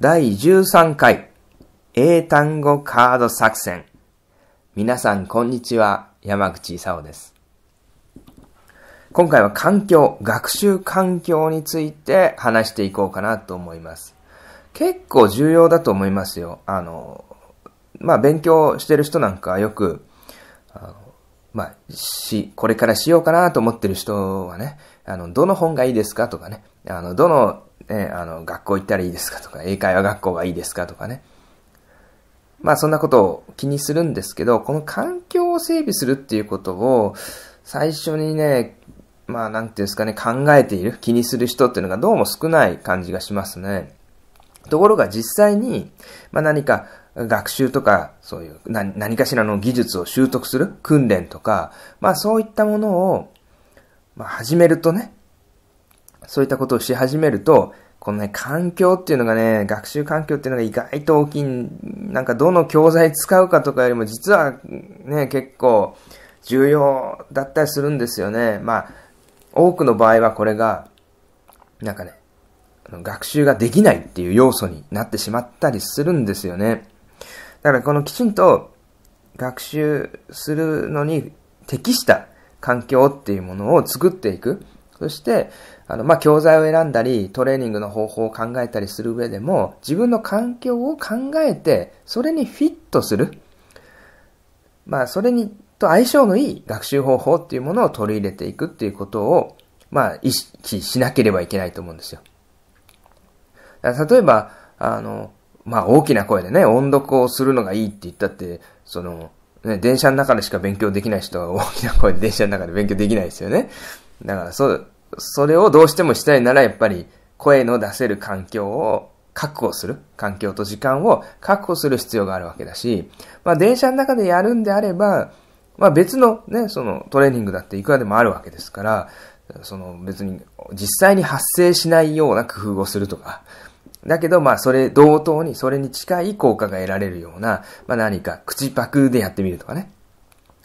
第13回英単語カード作戦。皆さん、こんにちは。山口勲です。今回は環境、学習環境について話していこうかなと思います。結構重要だと思いますよ。あの、まあ、勉強してる人なんかよく、まあ、し、これからしようかなと思ってる人はね、あの、どの本がいいですかとかね、あの、どのね、あの、学校行ったらいいですかとか、英会話学校がいいですかとかね。まあそんなことを気にするんですけど、この環境を整備するっていうことを、最初にね、まあなんていうんですかね、考えている、気にする人っていうのがどうも少ない感じがしますね。ところが実際に、まあ何か学習とか、そういう何かしらの技術を習得する訓練とか、まあそういったものを、まあ始めるとね、そういったことをし始めると、このね、環境っていうのがね、学習環境っていうのが意外と大きい、なんかどの教材使うかとかよりも実はね、結構重要だったりするんですよね。まあ、多くの場合はこれが、なんかね、学習ができないっていう要素になってしまったりするんですよね。だからこのきちんと学習するのに適した環境っていうものを作っていく。そして、あの、まあ、教材を選んだり、トレーニングの方法を考えたりする上でも、自分の環境を考えて、それにフィットする。まあ、それに、と相性のいい学習方法っていうものを取り入れていくっていうことを、まあ、意識しなければいけないと思うんですよ。例えば、あの、まあ、大きな声でね、音読をするのがいいって言ったって、その、ね、電車の中でしか勉強できない人は大きな声で電車の中で勉強できないですよね。だから、そう、それをどうしてもしたいならやっぱり声の出せる環境を確保する、環境と時間を確保する必要があるわけだし、まあ電車の中でやるんであれば、まあ別のね、そのトレーニングだっていくらでもあるわけですから、その別に実際に発生しないような工夫をするとか、だけど、まあ、それ、同等に、それに近い効果が得られるような、まあ何か、口パクでやってみるとかね。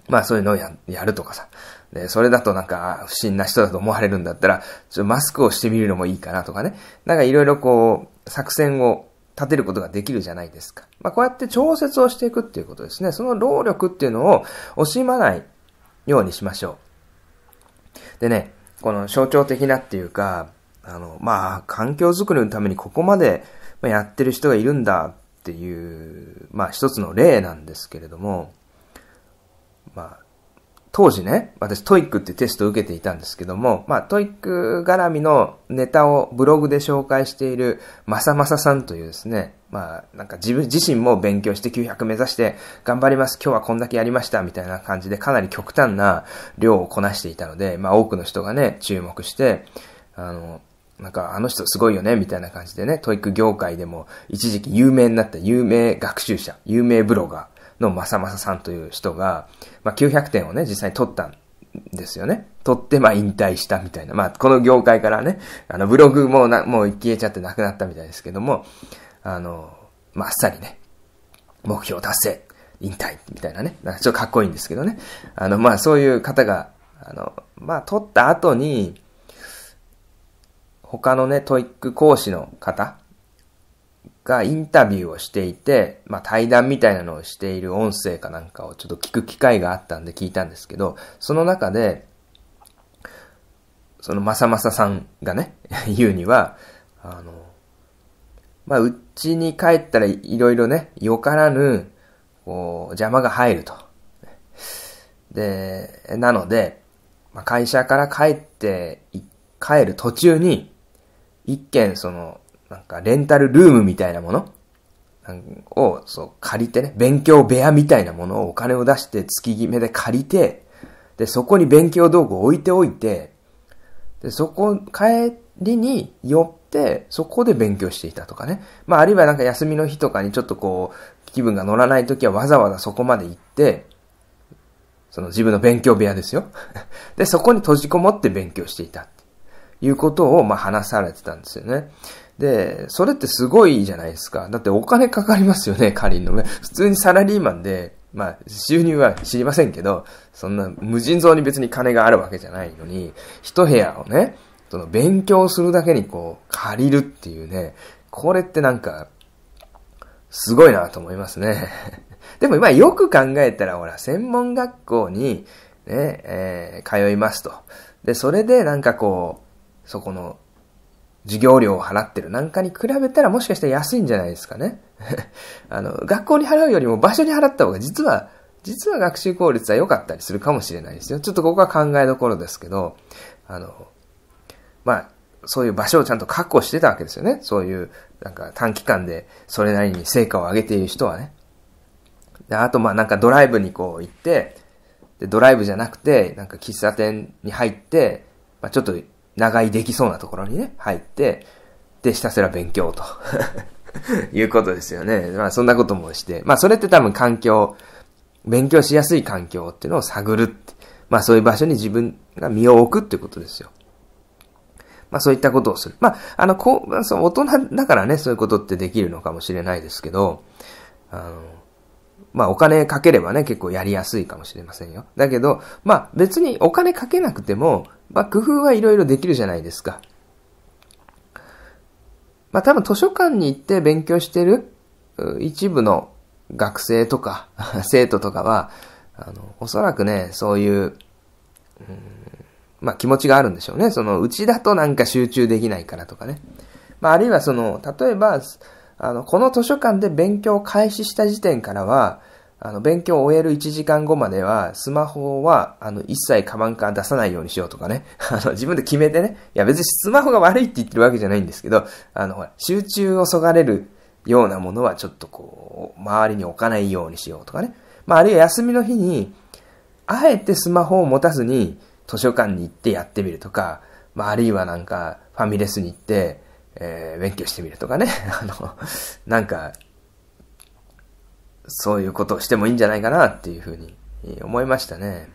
まあ、そういうのをややるとかさ。で、それだとなんか不審な人だと思われるんだったら、ちょマスクをしてみるのもいいかなとかね。なんかいろいろこう、作戦を立てることができるじゃないですか。まあ、こうやって調節をしていくっていうことですね。その労力っていうのを惜しまないようにしましょう。でね、この象徴的なっていうか、あの、まあ、環境づくりのためにここまでやってる人がいるんだっていう、まあ一つの例なんですけれども、まあ、当時ね、私トイックってテストを受けていたんですけども、まあトイック絡みのネタをブログで紹介しているまさまささんというですね、まあなんか自分自身も勉強して900目指して頑張ります、今日はこんだけやりましたみたいな感じでかなり極端な量をこなしていたので、まあ多くの人がね、注目して、あの、なんかあの人すごいよねみたいな感じでね、トイック業界でも一時期有名になった有名学習者、有名ブロガー、の正正さんという人が、まあ、900点をね、実際に取ったんですよね。取って、まあ、引退したみたいな。まあ、この業界からね、あの、ブログもな、もう消えちゃってなくなったみたいですけども、あの、まあ、あっさりね、目標達成、引退、みたいなね。なちょっとかっこいいんですけどね。あの、まあ、そういう方が、あの、まあ、取った後に、他のね、トイック講師の方がインタビューをしていて、まあ、対談みたいなのをしている音声かなんかをちょっと聞く機会があったんで聞いたんですけど、その中で、そのまさまささんがね、言うには、あの、まあ、うちに帰ったらいろいろね、よからぬ、こう、邪魔が入ると。で、なので、まあ、会社から帰って、帰る途中に、一件その、なんかレンタルルームみたいなものを、そう、借りてね、勉強部屋みたいなものをお金を出して月決めで借りて、で、そこに勉強道具を置いておいて、で、そこ、帰りに寄って、そこで勉強していたとかね。まあ、あるいはなんか休みの日とかにちょっとこう、気分が乗らない時はわざわざそこまで行って、その自分の勉強部屋ですよ。で、そこに閉じこもって勉強していた。いうことを、まあ、話されてたんですよね。で、それってすごいじゃないですか。だってお金かかりますよね、仮の。普通にサラリーマンで、まあ、収入は知りませんけど、そんな無尽蔵に別に金があるわけじゃないのに、一部屋をね、その勉強するだけにこう、借りるっていうね、これってなんか、すごいなと思いますね。でも今よく考えたら、ほら、専門学校に、ね、えー、通いますと。で、それでなんかこう、そこの授業料を払ってるなんかに比べたらもしかしたら安いんじゃないですかね。あの、学校に払うよりも場所に払った方が実は、実は学習効率は良かったりするかもしれないですよ。ちょっとここは考えどころですけど、あの、まあ、そういう場所をちゃんと確保してたわけですよね。そういう、なんか短期間でそれなりに成果を上げている人はね。で、あとまあなんかドライブにこう行って、で、ドライブじゃなくて、なんか喫茶店に入って、まあちょっと長居できそうなところにね、入って、で、ひたすら勉強と いうことですよね。まあ、そんなこともして、まあ、それって多分環境、勉強しやすい環境っていうのを探るって、まあ、そういう場所に自分が身を置くってことですよ。まあそういったことをする。まあ、あの、こう、そう、大人だからね、そういうことってできるのかもしれないですけど、あの、まあお金かければね、結構やりやすいかもしれませんよ。だけど、まあ別にお金かけなくても、まあ、工夫はいろいろできるじゃないですか。まあ、多分図書館に行って勉強してる一部の学生とか 生徒とかは、あの、おそらくね、そういう、うまあ、気持ちがあるんでしょうね。その、うちだとなんか集中できないからとかね。まあ、あるいはその、例えば、あの、この図書館で勉強を開始した時点からは、あの、勉強を終える1時間後までは、スマホは、あの、一切カバンから出さないようにしようとかね。あの、自分で決めてね。いや、別にスマホが悪いって言ってるわけじゃないんですけど、あの、ほら、集中をそがれるようなものは、ちょっとこう、周りに置かないようにしようとかね。まあ、あるいは休みの日に、あえてスマホを持たずに、図書館に行ってやってみるとか、まあ、あるいはなんか、ファミレスに行って、えー、勉強してみるとかね。あの、なんか、そういうことをしてもいいんじゃないかなっていうふうに思いましたね。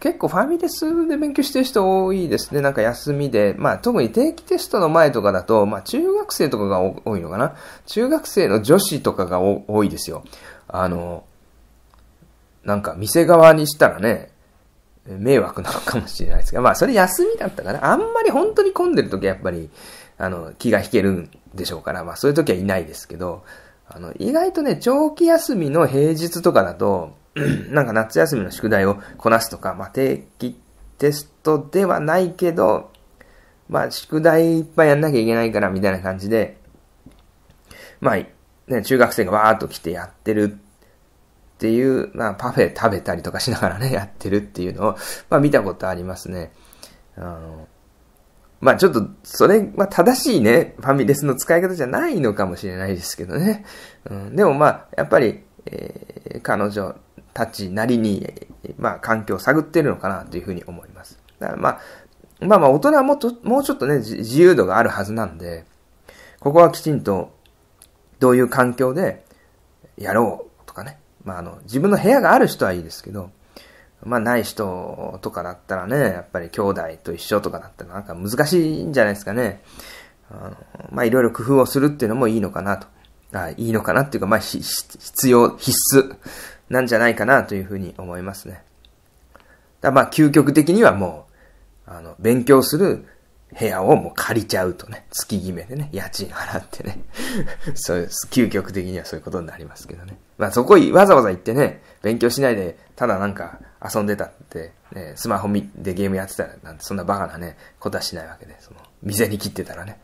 結構ファミレスで勉強してる人多いですね。なんか休みで。まあ特に定期テストの前とかだと、まあ中学生とかが多いのかな。中学生の女子とかが多いですよ。あの、なんか店側にしたらね、迷惑なのかもしれないですけど、まあそれ休みだったかな。あんまり本当に混んでる時はやっぱり、あの、気が引けるんでしょうから、まあそういう時はいないですけど、あの、意外とね、長期休みの平日とかだと、なんか夏休みの宿題をこなすとか、まあ、定期テストではないけど、まあ、宿題いっぱいやんなきゃいけないから、みたいな感じで、まあ、ね、中学生がわーっと来てやってるっていう、まあ、パフェ食べたりとかしながらね、やってるっていうのを、まあ、見たことありますね。あの、まあちょっと、それまあ正しいね、ファミレスの使い方じゃないのかもしれないですけどね。うん、でもまあ、やっぱり、えー、彼女たちなりに、まあ環境を探ってるのかなというふうに思います。だからまあ、まあまあ大人はもっと、もうちょっとね、自由度があるはずなんで、ここはきちんと、どういう環境でやろうとかね。まああの、自分の部屋がある人はいいですけど、まあない人とかだったらね、やっぱり兄弟と一緒とかだったらなんか難しいんじゃないですかね。あのまあいろいろ工夫をするっていうのもいいのかなと。あいいのかなっていうか、まあ必要、必須なんじゃないかなというふうに思いますね。だまあ究極的にはもう、あの、勉強する部屋をもう借りちゃうとね、月決めでね、家賃払ってね、そういう、究極的にはそういうことになりますけどね。まあそこわざわざ行ってね、勉強しないで、ただなんか、遊んでたって、ね、スマホでゲームやってたなんて、そんなバカなね、ことはしないわけで、その、店に切ってたらね。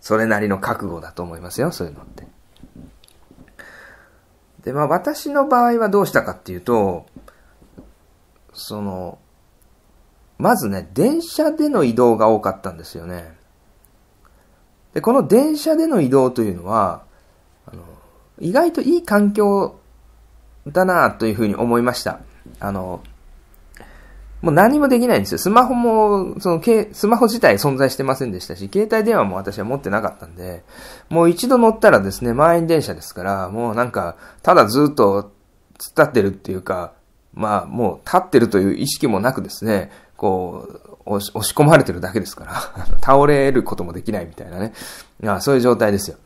それなりの覚悟だと思いますよ、そういうのって。で、まあ私の場合はどうしたかっていうと、その、まずね、電車での移動が多かったんですよね。で、この電車での移動というのは、あの意外といい環境だなというふうに思いました。あの、もう何もできないんですよ。スマホも、その、スマホ自体存在してませんでしたし、携帯電話も私は持ってなかったんで、もう一度乗ったらですね、満員電車ですから、もうなんか、ただずっと突っ立ってるっていうか、まあ、もう立ってるという意識もなくですね、こう、押し込まれてるだけですから 倒れることもできないみたいなね。あそういう状態ですよ。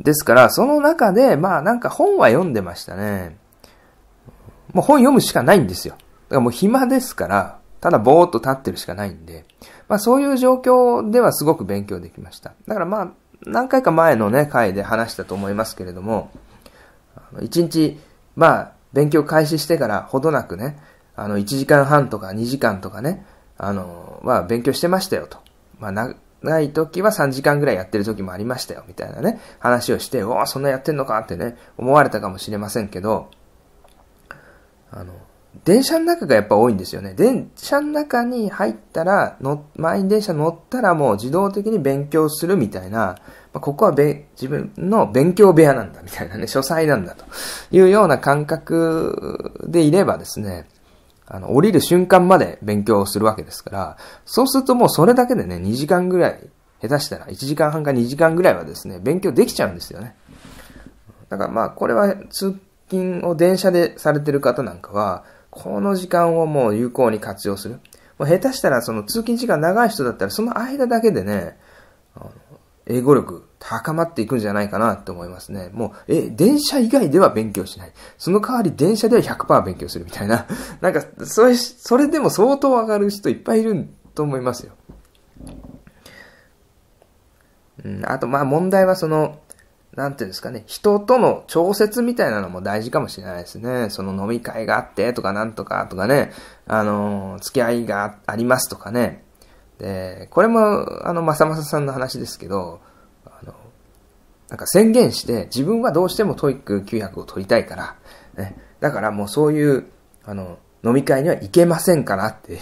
ですから、その中で、まあなんか本は読んでましたね。もう本読むしかないんですよ。だからもう暇ですから、ただぼーっと立ってるしかないんで、まあそういう状況ではすごく勉強できました。だからまあ、何回か前のね、回で話したと思いますけれども、一日、まあ、勉強開始してからほどなくね、あの、1時間半とか2時間とかね、あの、まあ、勉強してましたよと。まあ、長い時は3時間ぐらいやってる時もありましたよ、みたいなね、話をして、おお、そんなやってんのかってね、思われたかもしれませんけど、あの、電車の中がやっぱ多いんですよね。電車の中に入ったら、の、満員電車乗ったらもう自動的に勉強するみたいな、まあ、ここはべ、自分の勉強部屋なんだみたいなね、書斎なんだというような感覚でいればですね、あの、降りる瞬間まで勉強するわけですから、そうするともうそれだけでね、2時間ぐらい、下手したら1時間半か2時間ぐらいはですね、勉強できちゃうんですよね。だからまあ、これは通勤を電車でされてる方なんかは、この時間をもう有効に活用する。もう下手したらその通勤時間長い人だったらその間だけでね、英語力高まっていくんじゃないかなと思いますね。もう、え、電車以外では勉強しない。その代わり電車では100%勉強するみたいな。なんか、それ、それでも相当上がる人いっぱいいると思いますよ。うん、あと、まあ問題はその、なんていうんですかね、人との調節みたいなのも大事かもしれないですね。その飲み会があってとかなんとかとかね、あの、付き合いがありますとかね。で、これも、あの、まさまささんの話ですけど、あの、なんか宣言して、自分はどうしてもトイック900を取りたいから、ね、だからもうそういう、あの、飲み会には行けませんからって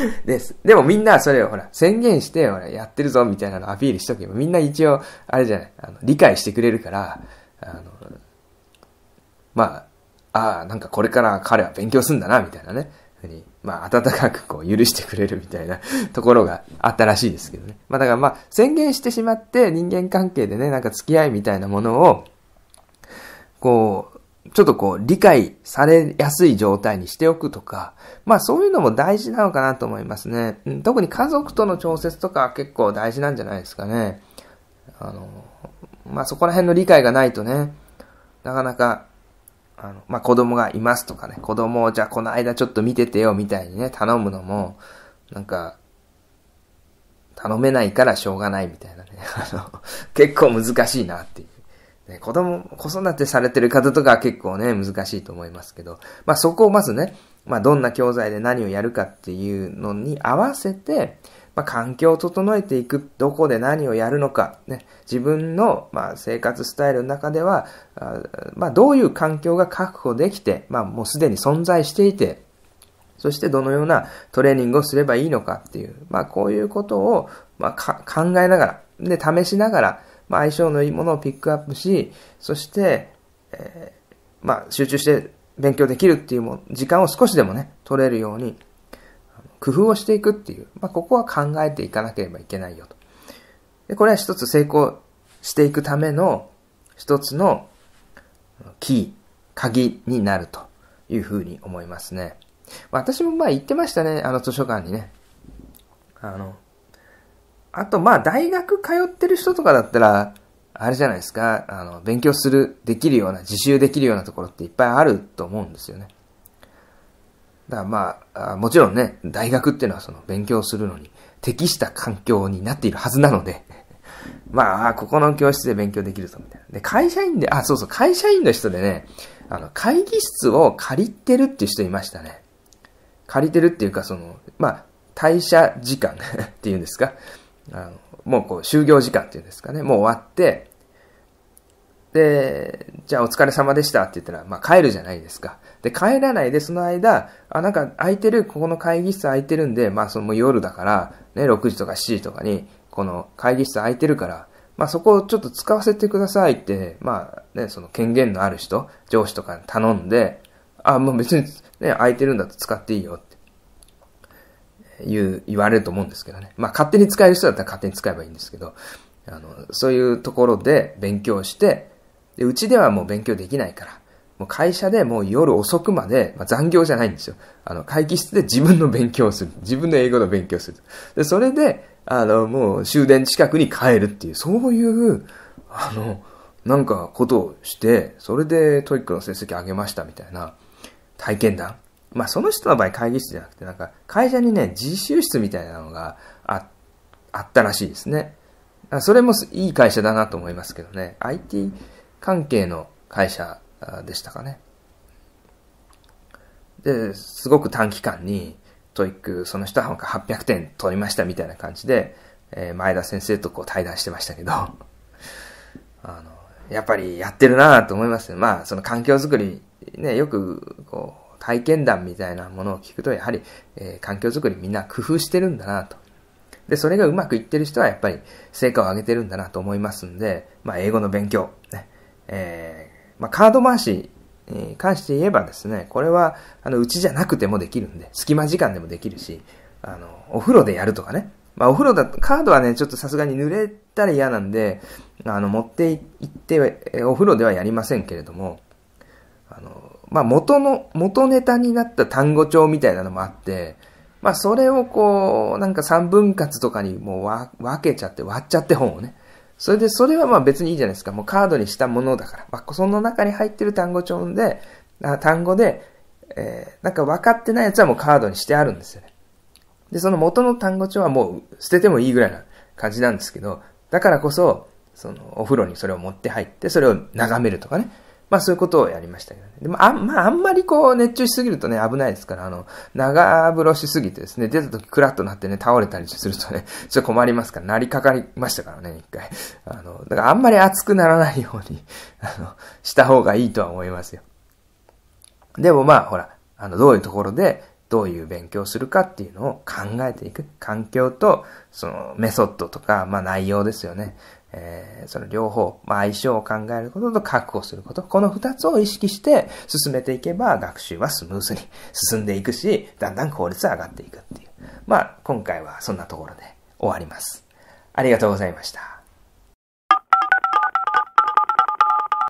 です。でもみんなそれをほら、宣言して、ほら、やってるぞ、みたいなのアピールしとけば、みんな一応、あれじゃない、あの、理解してくれるから、あの、まあ、ああ、なんかこれから彼は勉強すんだな、みたいなね、ふうに、まあ、温かくこう、許してくれるみたいなところがあったらしいですけどね。まあ、だからまあ、宣言してしまって、人間関係でね、なんか付き合いみたいなものを、こう、ちょっとこう、理解されやすい状態にしておくとか、まあそういうのも大事なのかなと思いますね。特に家族との調節とか結構大事なんじゃないですかね。あの、まあそこら辺の理解がないとね、なかなか、あの、まあ子供がいますとかね、子供をじゃあこの間ちょっと見ててよみたいにね、頼むのも、なんか、頼めないからしょうがないみたいなね、あの、結構難しいなっていう。ね、子供、子育てされてる方とかは結構ね、難しいと思いますけど、まあそこをまずね、まあどんな教材で何をやるかっていうのに合わせて、まあ環境を整えていく、どこで何をやるのか、ね、自分の、まあ、生活スタイルの中では、あまあどういう環境が確保できて、まあもうすでに存在していて、そしてどのようなトレーニングをすればいいのかっていう、まあこういうことを、まあ、考えながら、で、試しながら、まあ、相性のいいものをピックアップし、そして、えー、まあ、集中して勉強できるっていうも、時間を少しでもね、取れるように、工夫をしていくっていう、まあ、ここは考えていかなければいけないよと。で、これは一つ成功していくための一つのキー、鍵になるというふうに思いますね。まあ、私もまあ言ってましたね、あの図書館にね。あの、あと、まあ、大学通ってる人とかだったら、あれじゃないですか、あの、勉強する、できるような、自習できるようなところっていっぱいあると思うんですよね。だからまあ、もちろんね、大学っていうのはその勉強するのに適した環境になっているはずなので まあ、ここの教室で勉強できるぞ、みたいな。で、会社員で、あ、そうそう、会社員の人でね、あの、会議室を借りてるっていう人いましたね。借りてるっていうか、その、まあ、退社時間 っていうんですか。あの、もうこう、就業時間っていうんですかね、もう終わって、で、じゃあお疲れ様でしたって言ったら、まあ帰るじゃないですか。で、帰らないで、その間、あ、なんか空いてる、ここの会議室空いてるんで、まあその夜だから、ね、6時とか7時とかに、この会議室空いてるから、まあそこをちょっと使わせてくださいって、まあね、その権限のある人、上司とかに頼んで、あ、もう別にね、空いてるんだと使っていいよって。言う、言われると思うんですけどね。まあ、勝手に使える人だったら勝手に使えばいいんですけど、あの、そういうところで勉強して、で、うちではもう勉強できないから、もう会社でもう夜遅くまで、まあ、残業じゃないんですよ。あの、会議室で自分の勉強をする。自分の英語の勉強をする。で、それで、あの、もう終電近くに帰るっていう、そういう、あの、なんかことをして、それでトイックの成績上げましたみたいな体験談まあ、その人の場合会議室じゃなくて、なんか、会社にね、自習室みたいなのがああったらしいですね。それもいい会社だなと思いますけどね。IT 関係の会社でしたかね。で、すごく短期間に、トイック、その人は800点取りましたみたいな感じで、えー、前田先生とこう対談してましたけど、あの、やっぱりやってるなと思いますね。まあ、その環境づくり、ね、よく、こう、体験談みたいなものを聞くと、やはり、えー、環境づくりみんな工夫してるんだなと。で、それがうまくいってる人はやっぱり成果を上げてるんだなと思いますんで、まあ、英語の勉強、ね、えー、まあ、カード回しに関して言えばですね、これは、あの、うちじゃなくてもできるんで、隙間時間でもできるし、あの、お風呂でやるとかね。まあ、お風呂だと、カードはね、ちょっとさすがに濡れたら嫌なんで、あの、持って行って、お風呂ではやりませんけれども、あの、まあ、元の、元ネタになった単語帳みたいなのもあって、まあ、それをこう、なんか三分割とかにもう分けちゃって、割っちゃって本をね。それで、それはまあ別にいいじゃないですか。もうカードにしたものだから。まあ、その中に入ってる単語帳で、単語で、えー、なんか分かってないやつはもうカードにしてあるんですよね。で、その元の単語帳はもう捨ててもいいぐらいな感じなんですけど、だからこそ、そのお風呂にそれを持って入って、それを眺めるとかね。まあそういうことをやりましたけど。でもあ、まあ、あんまりこう、熱中しすぎるとね、危ないですから、あの、長風呂しすぎてですね、出た時クラッとなってね、倒れたりするとね、ちょっと困りますから、なりかかりましたからね、一回。あの、だからあんまり熱くならないように、あの、した方がいいとは思いますよ。でもまあ、ほら、あの、どういうところで、どういう勉強をするかっていうのを考えていく。環境と、その、メソッドとか、まあ内容ですよね。えー、その両方、まあ、相性を考えることと確保すること、この二つを意識して進めていけば学習はスムーズに進んでいくし、だんだん効率は上がっていくっていう。まあ、今回はそんなところで終わります。ありがとうございました。